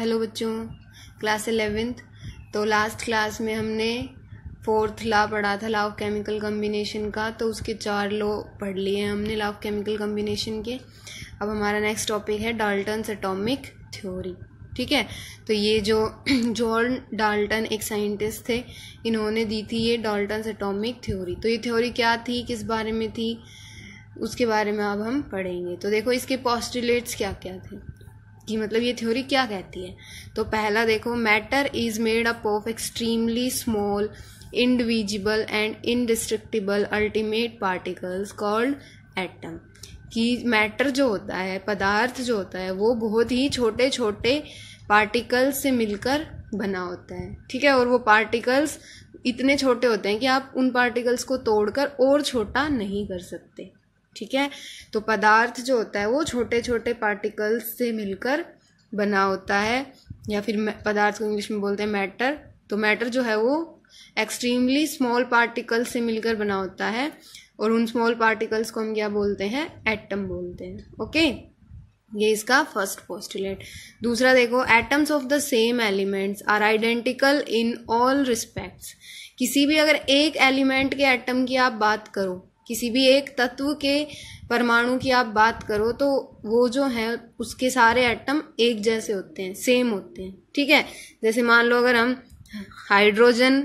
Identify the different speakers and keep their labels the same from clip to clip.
Speaker 1: hello बच्चों class eleventh तो last class में हमने फोर्थ लॉ पढ़ा था लॉ ऑफ केमिकल कम्बिनेशन का तो उसके चार लॉ पढ़ लिए हैं हमने लॉ ऑफ केमिकल कम्बिनेशन के अब हमारा नेक्स्ट टॉपिक है डाल्टन एटॉमिक थ्योरी ठीक है तो ये जो जॉन डाल्टन एक साइंटिस्ट थे इन्होंने दी थी ये डाल्टन एटॉमिक थ्योरी तो ये थ्योरी क्या थी किस बारे में थी उसके बारे में अब हम पढ़ेंगे तो देखो इसके पॉस्टुलेट्स क्या क्या थे कि मतलब ये थ्योरी क्या कहती है तो पहला देखो matter is made up of extremely small indivisible and indestructible ultimate particles called atom कि मैटर जो होता है पदार्थ जो होता है वो बहुत ही छोटे छोटे पार्टिकल्स से मिलकर बना होता है ठीक है और वो पार्टिकल्स इतने छोटे होते हैं कि आप उन पार्टिकल्स को तोड़कर और छोटा नहीं कर सकते ठीक है तो पदार्थ जो होता है वो छोटे छोटे पार्टिकल्स से मिलकर बना होता है या फिर पदार्थ को इंग्लिश में बोलते हैं मैटर तो मैटर जो है वो एक्सट्रीमली स्मॉल पार्टिकल्स से मिलकर बना होता है और उन स्मॉल पार्टिकल्स को हम क्या बोलते हैं एटम बोलते हैं ओके ये इसका फर्स्ट पोस्टुलेट दूसरा देखो atoms of the same elements are identical in all respects किसी भी अगर एक एलिमेंट के एटम की आप बात करो किसी भी एक तत्व के परमाणु की आप बात करो तो वो जो है उसके सारे एटम एक जैसे होते हैं सेम होते हैं ठीक है जैसे मान लो अगर हम हाइड्रोजन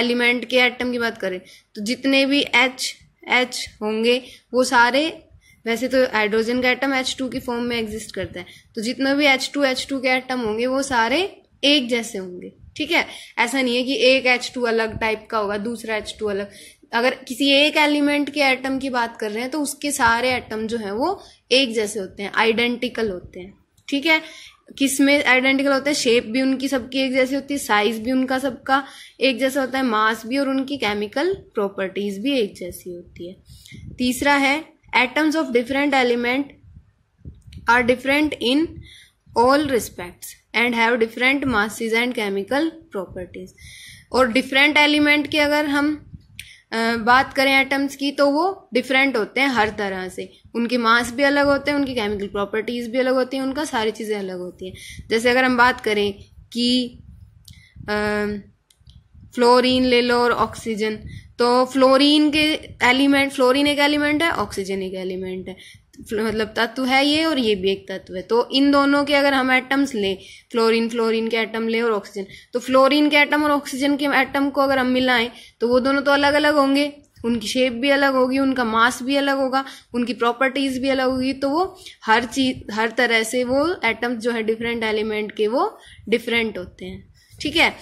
Speaker 1: एलिमेंट के एटम की बात करें तो जितने भी एच एच होंगे वो सारे वैसे तो हाइड्रोजन का एटम एच टू की फॉर्म में एग्जिस्ट करता है तो जितने भी एच टू एच टू के एटम होंगे वो सारे एक जैसे होंगे ठीक है ऐसा नहीं है कि एक एच टू अलग टाइप का होगा दूसरा एच टू अलग अगर किसी एक एलिमेंट के एटम की बात कर रहे हैं तो उसके सारे एटम जो हैं वो एक जैसे होते हैं आइडेंटिकल होते हैं ठीक है किस में आइडेंटिकल होता है शेप भी उनकी सबकी एक जैसी होती है साइज भी उनका सबका एक जैसा होता है मास भी और उनकी केमिकल प्रॉपर्टीज भी एक जैसी होती है तीसरा है atoms of different element are different in all respects and have different masses and chemical properties और डिफरेंट एलिमेंट के अगर हम बात करें एटम्स की तो वो डिफरेंट होते हैं हर तरह से उनके मास भी अलग होते हैं उनकी केमिकल प्रॉपर्टीज़ भी अलग होती हैं उनका सारी चीज़ें अलग होती हैं जैसे अगर हम बात करें कि फ्लोरीन ले लो और ऑक्सीजन तो फ्लोरीन के एलिमेंट फ्लोरीन एक एलिमेंट है ऑक्सीजन एक एलिमेंट है मतलब तत्व है ये और ये भी एक तत्व है तो इन दोनों के अगर हम एटम्स लें फ्लोरीन फ्लोरीन के एटम लें और ऑक्सीजन तो फ्लोरीन के एटम और ऑक्सीजन के एटम को अगर हम मिलाएं तो वो दोनों तो अलग अलग होंगे उनकी शेप भी अलग होगी उनका मास भी अलग होगा उनकी प्रॉपर्टीज भी अलग होगी तो वो हर चीज हर तरह से वो एटम्स जो है डिफरेंट एलिमेंट के वो डिफरेंट होते हैं ठीक है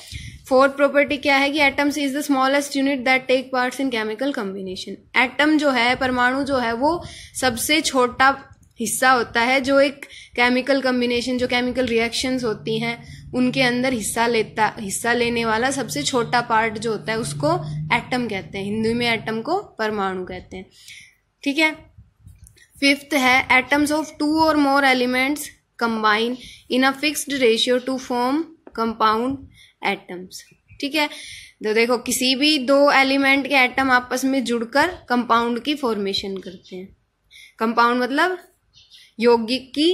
Speaker 1: फोर्थ प्रॉपर्टी क्या है कि atoms is the smallest unit that take parts in chemical combination atom जो है परमाणु जो है वो सबसे छोटा हिस्सा होता है जो एक केमिकल कम्बिनेशन जो केमिकल रिएक्शंस होती हैं उनके अंदर हिस्सा लेता हिस्सा लेने वाला सबसे छोटा पार्ट जो होता है उसको एटम कहते हैं हिंदी में एटम को परमाणु कहते हैं ठीक है फिफ्थ है atoms of two or more elements combine in a fixed ratio to form compound atoms ठीक है तो देखो किसी भी दो एलिमेंट के एटम आपस में जुड़कर कंपाउंड की फॉर्मेशन करते हैं कंपाउंड मतलब यौगिक की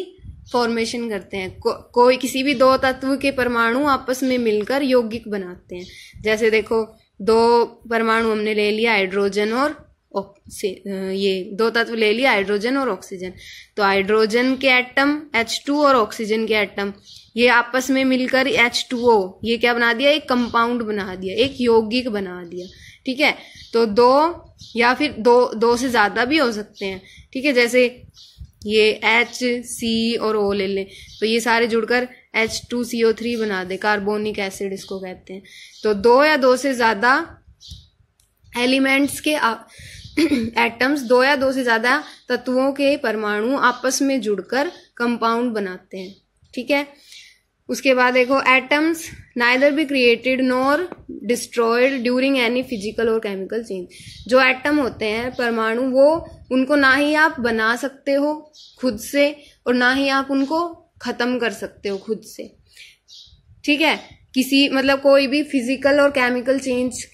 Speaker 1: फॉर्मेशन करते हैं को, कोई किसी भी दो तत्व के परमाणु आपस में मिलकर यौगिक बनाते हैं जैसे देखो दो परमाणु हमने ले लिया हाइड्रोजन और ये दो तत्व ले लिया हाइड्रोजन और ऑक्सीजन तो हाइड्रोजन के एटम टू और ऑक्सीजन के एटम ये आपस में मिलकर एच टू ओ ये क्या बना दिया एक कंपाउंड बना दिया एक यौगिक बना दिया ठीक है तो दो या फिर दो दो से ज्यादा भी हो सकते हैं ठीक है जैसे ये एच सी और ओ ले लें तो ये सारे जुड़कर H two C O three बना दे कार्बोनिक एसिड इसको कहते हैं तो दो या दो से ज्यादा एलिमेंट्स के आ, एटम्स दो या दो से ज़्यादा तत्वों के परमाणु आपस में जुड़कर कंपाउंड बनाते हैं ठीक है उसके बाद देखो atoms neither be created nor destroyed during any physical और केमिकल चेंज जो एटम होते हैं परमाणु वो उनको ना ही आप बना सकते हो खुद से और ना ही आप उनको ख़त्म कर सकते हो खुद से ठीक है किसी मतलब कोई भी फिजिकल और केमिकल चेंज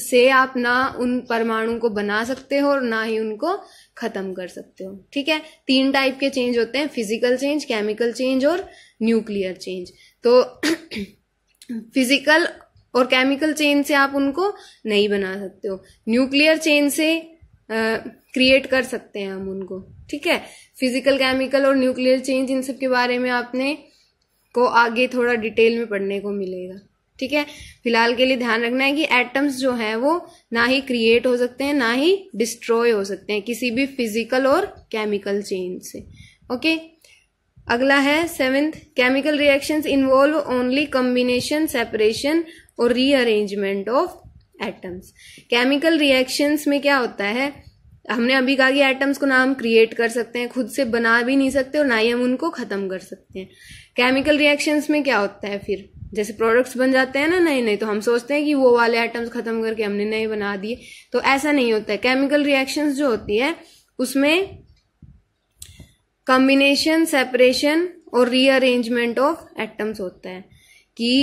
Speaker 1: से आप ना उन परमाणु को बना सकते हो और ना ही उनको खत्म कर सकते हो ठीक है तीन टाइप के चेंज होते हैं फिजिकल चेंज केमिकल चेंज और न्यूक्लियर चेंज तो फिजिकल और केमिकल चेंज से आप उनको नहीं बना सकते हो न्यूक्लियर चेंज से क्रिएट कर सकते हैं हम उनको ठीक है फिजिकल केमिकल और न्यूक्लियर चेंज इन सब के बारे में आपने को आगे थोड़ा डिटेल में पढ़ने को मिलेगा ठीक है फिलहाल के लिए ध्यान रखना है कि एटम्स जो है वो ना ही क्रिएट हो सकते हैं ना ही डिस्ट्रॉय हो सकते हैं किसी भी फिजिकल और केमिकल चेंज से ओके अगला है seventh chemical reactions involve only combination separation और rearrangement of atoms chemical reactions में क्या होता है हमने अभी कहा कि एटम्स को ना हम क्रिएट कर सकते हैं खुद से बना भी नहीं सकते और ना ही हम उनको खत्म कर सकते हैं केमिकल रिएक्शंस में क्या होता है फिर जैसे प्रोडक्ट्स बन जाते हैं ना नए नए तो हम सोचते हैं कि वो वाले आइटम्स खत्म करके हमने नए बना दिए तो ऐसा नहीं होता है केमिकल रिएक्शंस जो होती है उसमें कॉम्बिनेशन सेपरेशन और रीअरेंजमेंट ऑफ एटम्स होता है कि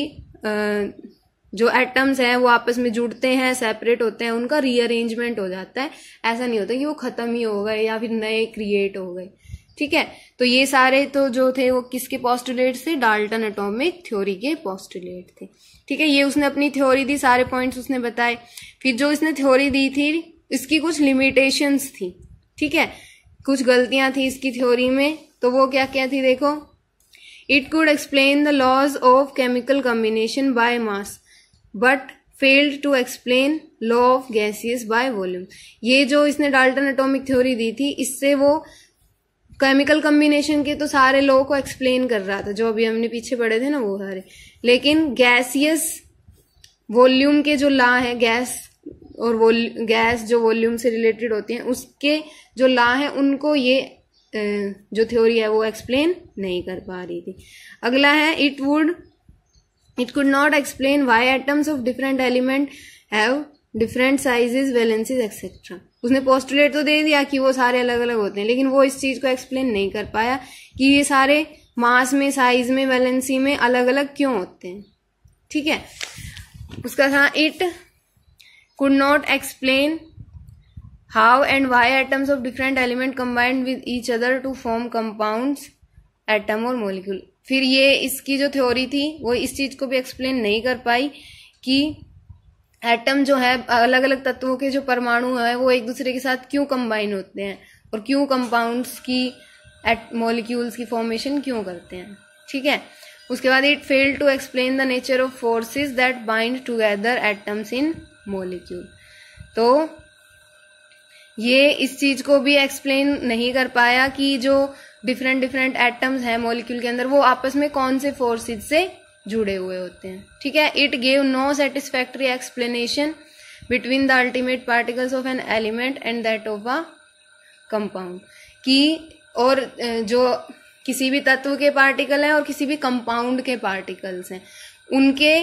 Speaker 1: जो एटम्स हैं वो आपस में जुड़ते हैं सेपरेट होते हैं उनका रीअरेंजमेंट हो जाता है ऐसा नहीं होता कि वो खत्म ही हो गए या फिर नए क्रिएट हो गए ठीक है तो ये सारे तो जो थे वो किसके पॉस्टुलेट थे डाल्टन एटॉमिक थ्योरी के पॉस्टुलेट थे ठीक है ये उसने अपनी थ्योरी दी सारे पॉइंट्स उसने बताए फिर जो इसने थ्योरी दी थी इसकी कुछ लिमिटेशंस थी ठीक है कुछ गलतियां थी इसकी थ्योरी में तो वो क्या क्या थी देखो it could explain the laws of chemical combination by mass but failed to explain law of gaseous by volume ये जो इसने डाल्टन एटोमिक थ्योरी दी थी इससे वो केमिकल कम्बिनेशन के तो सारे लोगों को एक्सप्लेन कर रहा था जो अभी हमने पीछे पढ़े थे ना वो सारे लेकिन गैसियस वॉल्यूम के जो ला है गैस और वो गैस जो वॉल्यूम से रिलेटेड होते हैं उसके जो ला है उनको ये जो थ्योरी है वो एक्सप्लेन नहीं कर पा रही थी अगला है it would it could not explain why atoms of different element have different sizes valencies etcetera उसने पोस्टुलेट तो दे दिया कि वो सारे अलग अलग होते हैं लेकिन वो इस चीज़ को एक्सप्लेन नहीं कर पाया कि ये सारे मास में साइज में वैलेंसी में अलग अलग क्यों होते हैं ठीक है उसका था it could not explain how and why atoms of different element combined with each other to form compound atom और मोलिक्यूल फिर ये इसकी जो थ्योरी थी वो इस चीज़ को भी एक्सप्लेन नहीं कर पाई कि एटम जो है अलग अलग तत्वों के जो परमाणु हैं वो एक दूसरे के साथ क्यों कंबाइन होते हैं और क्यों कंपाउंड्स की मॉलिक्यूल्स की फॉर्मेशन क्यों करते हैं ठीक है उसके बाद it fail to explain the nature of forces that bind together atoms in molecule तो ये इस चीज को भी एक्सप्लेन नहीं कर पाया कि जो डिफरेंट डिफरेंट एटम्स हैं मॉलिक्यूल के अंदर वो आपस में कौन से फोर्सेज से जुड़े हुए होते हैं ठीक है it gave no satisfactory explanation between the ultimate particles of an element and that of a compound कि और जो किसी भी तत्व के पार्टिकल हैं और किसी भी कंपाउंड के पार्टिकल्स हैं उनके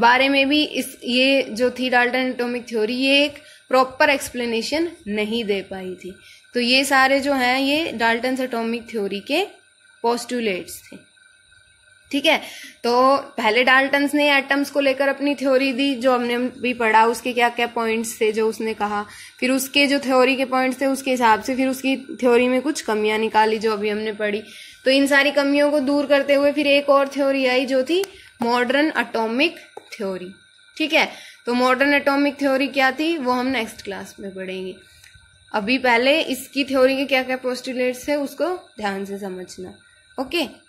Speaker 1: बारे में भी इस ये जो थी डाल्टन एटोमिक थ्योरी ये एक प्रॉपर एक्सप्लेनेशन नहीं दे पाई थी तो ये सारे जो हैं ये डाल्टन एटोमिक थ्योरी के पोस्टुलेट्स थे ठीक है तो पहले डाल्टन्स ने एटम्स को लेकर अपनी थ्योरी दी जो हमने भी पढ़ा उसके क्या क्या पॉइंट्स थे जो उसने कहा फिर उसके जो थ्योरी के पॉइंट्स थे उसके हिसाब से फिर उसकी थ्योरी में कुछ कमियां निकाली जो अभी हमने पढ़ी तो इन सारी कमियों को दूर करते हुए फिर एक और थ्योरी आई जो थी मॉडर्न अटोमिक थ्योरी ठीक है तो मॉडर्न अटोमिक थ्योरी क्या थी वो हम नेक्स्ट क्लास में पढ़ेंगे अभी पहले इसकी थ्योरी के क्या क्या पोस्टुलेट्स है उसको ध्यान से समझना ओके